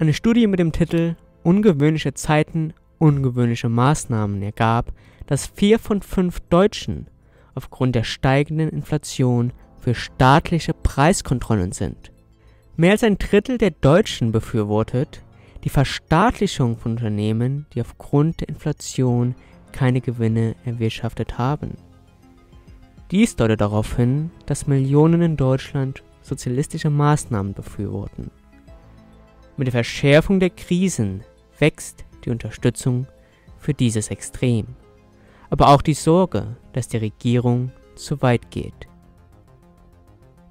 Eine Studie mit dem Titel Ungewöhnliche Zeiten, ungewöhnliche Maßnahmen ergab, dass vier von fünf Deutschen aufgrund der steigenden Inflation für staatliche Preiskontrollen sind. Mehr als ein Drittel der Deutschen befürwortet die Verstaatlichung von Unternehmen, die aufgrund der Inflation keine Gewinne erwirtschaftet haben. Dies deutet darauf hin, dass Millionen in Deutschland sozialistische Maßnahmen befürworten. Mit der Verschärfung der Krisen wächst die Unterstützung für dieses Extrem, aber auch die Sorge, dass die Regierung zu weit geht.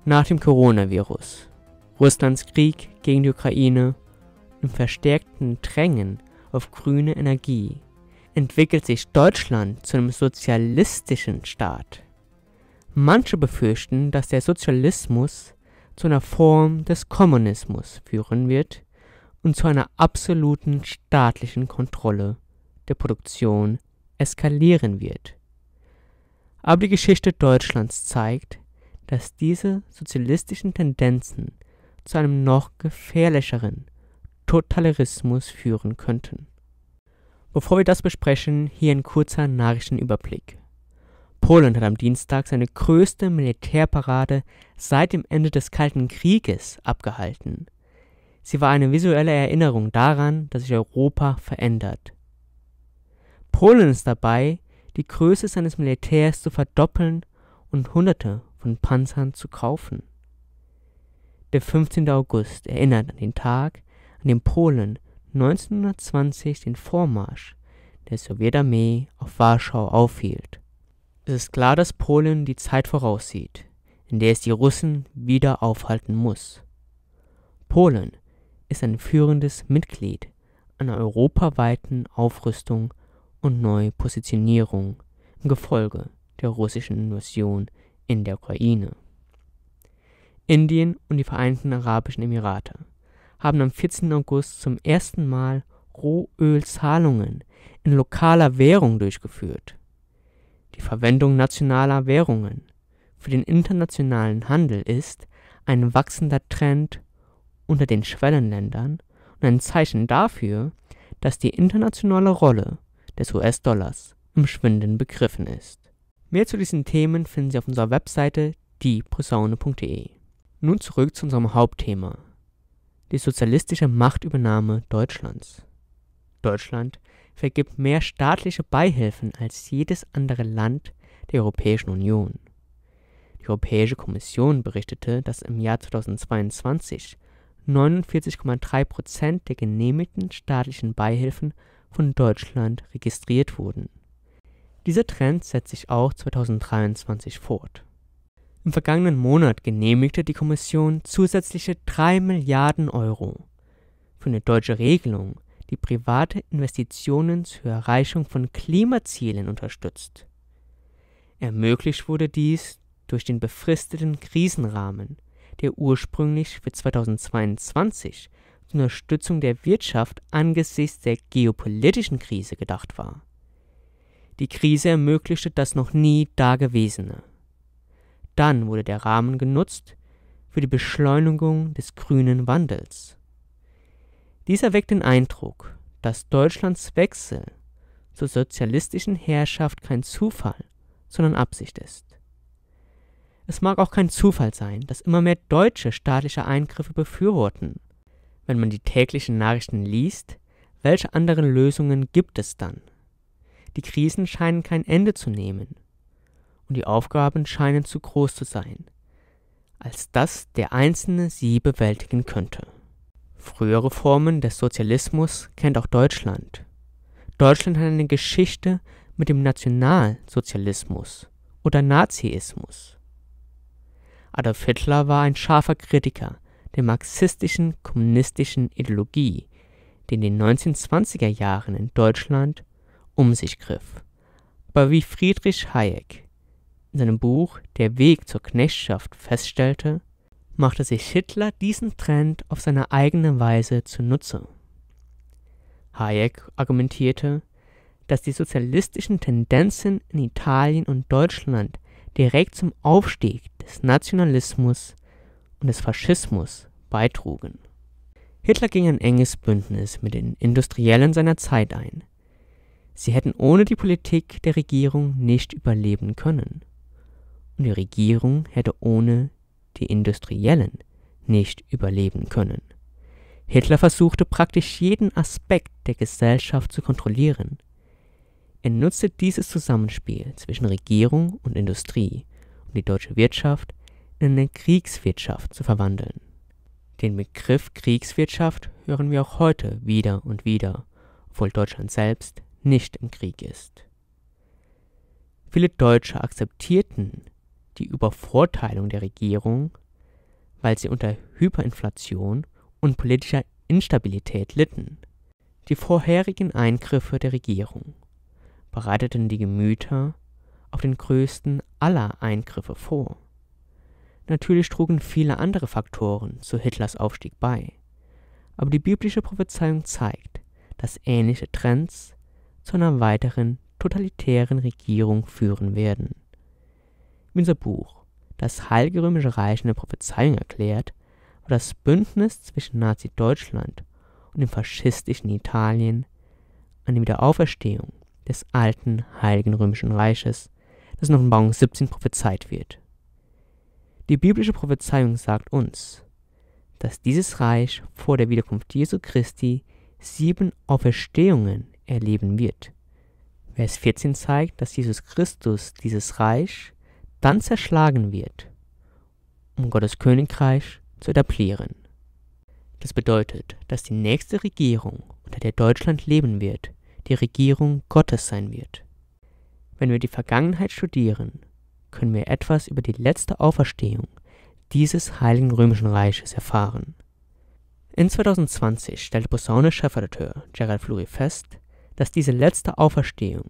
Nach dem Coronavirus, Russlands Krieg gegen die Ukraine und im verstärkten Drängen auf grüne Energie entwickelt sich Deutschland zu einem sozialistischen Staat. Manche befürchten, dass der Sozialismus zu einer Form des Kommunismus führen wird, und zu einer absoluten staatlichen Kontrolle der Produktion eskalieren wird. Aber die Geschichte Deutschlands zeigt, dass diese sozialistischen Tendenzen zu einem noch gefährlicheren Totalitarismus führen könnten. Bevor wir das besprechen, hier ein kurzer Nachrichtenüberblick. Polen hat am Dienstag seine größte Militärparade seit dem Ende des Kalten Krieges abgehalten. Sie war eine visuelle Erinnerung daran, dass sich Europa verändert. Polen ist dabei, die Größe seines Militärs zu verdoppeln und Hunderte von Panzern zu kaufen. Der 15. August erinnert an den Tag, an dem Polen 1920 den Vormarsch der Sowjetarmee auf Warschau aufhielt. Es ist klar, dass Polen die Zeit voraussieht, in der es die Russen wieder aufhalten muss. Polen ist ein führendes Mitglied einer europaweiten Aufrüstung und Neupositionierung im Gefolge der russischen Invasion in der Ukraine. Indien und die Vereinigten Arabischen Emirate haben am 14. August zum ersten Mal Rohölzahlungen in lokaler Währung durchgeführt. Die Verwendung nationaler Währungen für den internationalen Handel ist ein wachsender Trend unter den Schwellenländern und ein Zeichen dafür, dass die internationale Rolle des US-Dollars im Schwinden begriffen ist. Mehr zu diesen Themen finden Sie auf unserer Webseite dieprosaune.de. Nun zurück zu unserem Hauptthema, die sozialistische Machtübernahme Deutschlands. Deutschland vergibt mehr staatliche Beihilfen als jedes andere Land der Europäischen Union. Die Europäische Kommission berichtete, dass im Jahr 2022 49,3 Prozent der genehmigten staatlichen Beihilfen von Deutschland registriert wurden. Dieser Trend setzt sich auch 2023 fort. Im vergangenen Monat genehmigte die Kommission zusätzliche 3 Milliarden Euro für eine deutsche Regelung, die private Investitionen zur Erreichung von Klimazielen unterstützt. Ermöglicht wurde dies durch den befristeten Krisenrahmen, der ursprünglich für 2022 zur Unterstützung der Wirtschaft angesichts der geopolitischen Krise gedacht war. Die Krise ermöglichte das noch nie Dagewesene. Dann wurde der Rahmen genutzt für die Beschleunigung des grünen Wandels. Dies erweckt den Eindruck, dass Deutschlands Wechsel zur sozialistischen Herrschaft kein Zufall, sondern Absicht ist. Es mag auch kein Zufall sein, dass immer mehr Deutsche staatliche Eingriffe befürworten. Wenn man die täglichen Nachrichten liest, welche anderen Lösungen gibt es dann? Die Krisen scheinen kein Ende zu nehmen. Und die Aufgaben scheinen zu groß zu sein, als dass der Einzelne sie bewältigen könnte. Frühere Formen des Sozialismus kennt auch Deutschland. Deutschland hat eine Geschichte mit dem Nationalsozialismus oder Nazismus. Adolf Hitler war ein scharfer Kritiker der marxistischen kommunistischen Ideologie, die in den 1920er Jahren in Deutschland um sich griff. Aber wie Friedrich Hayek in seinem Buch Der Weg zur Knechtschaft feststellte, machte sich Hitler diesen Trend auf seine eigene Weise zunutze. Hayek argumentierte, dass die sozialistischen Tendenzen in Italien und Deutschland direkt zum Aufstieg des Nationalismus und des Faschismus beitrugen. Hitler ging ein enges Bündnis mit den Industriellen seiner Zeit ein. Sie hätten ohne die Politik der Regierung nicht überleben können. Und die Regierung hätte ohne die Industriellen nicht überleben können. Hitler versuchte praktisch jeden Aspekt der Gesellschaft zu kontrollieren. Er nutzte dieses Zusammenspiel zwischen Regierung und Industrie, die deutsche Wirtschaft in eine Kriegswirtschaft zu verwandeln. Den Begriff Kriegswirtschaft hören wir auch heute wieder und wieder, obwohl Deutschland selbst nicht im Krieg ist. Viele Deutsche akzeptierten die Übervorteilung der Regierung, weil sie unter Hyperinflation und politischer Instabilität litten. Die vorherigen Eingriffe der Regierung bereiteten die Gemüter auf den größten aller Eingriffe vor. Natürlich trugen viele andere Faktoren zu Hitlers Aufstieg bei, aber die biblische Prophezeiung zeigt, dass ähnliche Trends zu einer weiteren totalitären Regierung führen werden. Wie unser Buch Das Heilige Römische Reich in der Prophezeiung erklärt, war das Bündnis zwischen Nazi-Deutschland und dem faschistischen Italien an die Wiederauferstehung des alten Heiligen Römischen Reiches das in Offenbarung 17 prophezeit wird. Die biblische Prophezeiung sagt uns, dass dieses Reich vor der Wiederkunft Jesu Christi sieben Auferstehungen erleben wird. Vers 14 zeigt, dass Jesus Christus dieses Reich dann zerschlagen wird, um Gottes Königreich zu etablieren. Das bedeutet, dass die nächste Regierung, unter der Deutschland leben wird, die Regierung Gottes sein wird. Wenn wir die Vergangenheit studieren, können wir etwas über die letzte Auferstehung dieses Heiligen Römischen Reiches erfahren. In 2020 stellte Posaune-Chefredakteur Gerald Flury fest, dass diese letzte Auferstehung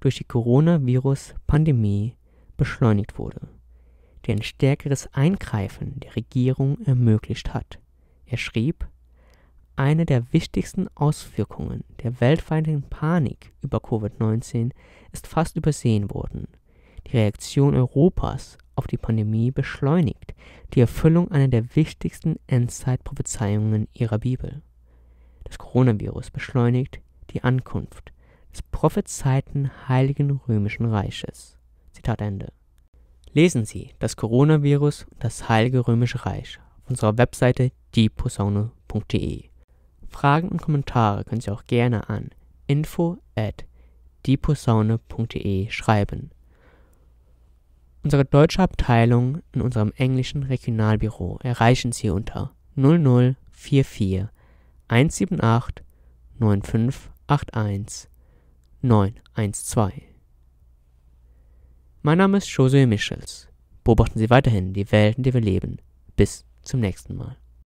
durch die Coronavirus-Pandemie beschleunigt wurde, die ein stärkeres Eingreifen der Regierung ermöglicht hat. Er schrieb, eine der wichtigsten Auswirkungen der weltweiten Panik über Covid-19 ist fast übersehen worden. Die Reaktion Europas auf die Pandemie beschleunigt die Erfüllung einer der wichtigsten Endzeitprophezeiungen ihrer Bibel. Das Coronavirus beschleunigt die Ankunft des prophezeiten Heiligen Römischen Reiches. Zitat Ende. Lesen Sie das Coronavirus und das Heilige Römische Reich auf unserer Webseite dieposaune.de. Fragen und Kommentare können Sie auch gerne an info at dieposaune.de schreiben. Unsere deutsche Abteilung in unserem englischen Regionalbüro erreichen Sie unter 0044 178 9581 912. Mein Name ist José Michels. Beobachten Sie weiterhin die Welten, die wir leben. Bis zum nächsten Mal.